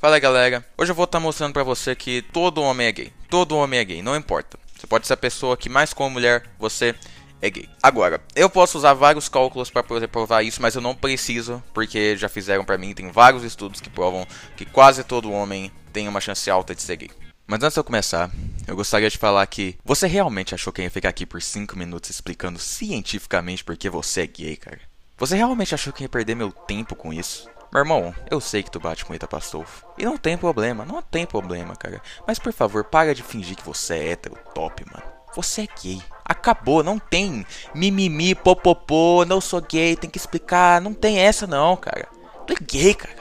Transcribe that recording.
Fala galera, hoje eu vou estar tá mostrando pra você que todo homem é gay. Todo homem é gay, não importa. Você pode ser a pessoa que mais com a mulher, você é gay. Agora, eu posso usar vários cálculos para poder provar isso, mas eu não preciso, porque já fizeram pra mim, tem vários estudos que provam que quase todo homem tem uma chance alta de ser gay. Mas antes de eu começar, eu gostaria de falar que você realmente achou que eu ia ficar aqui por 5 minutos explicando cientificamente por que você é gay, cara? Você realmente achou que ia perder meu tempo com isso? Meu irmão, eu sei que tu bate com o Pastolfo. E não tem problema, não tem problema, cara. Mas por favor, para de fingir que você é hétero top, mano. Você é gay. Acabou, não tem mimimi, popopô, não sou gay, tem que explicar. Não tem essa não, cara. Tu é gay, cara.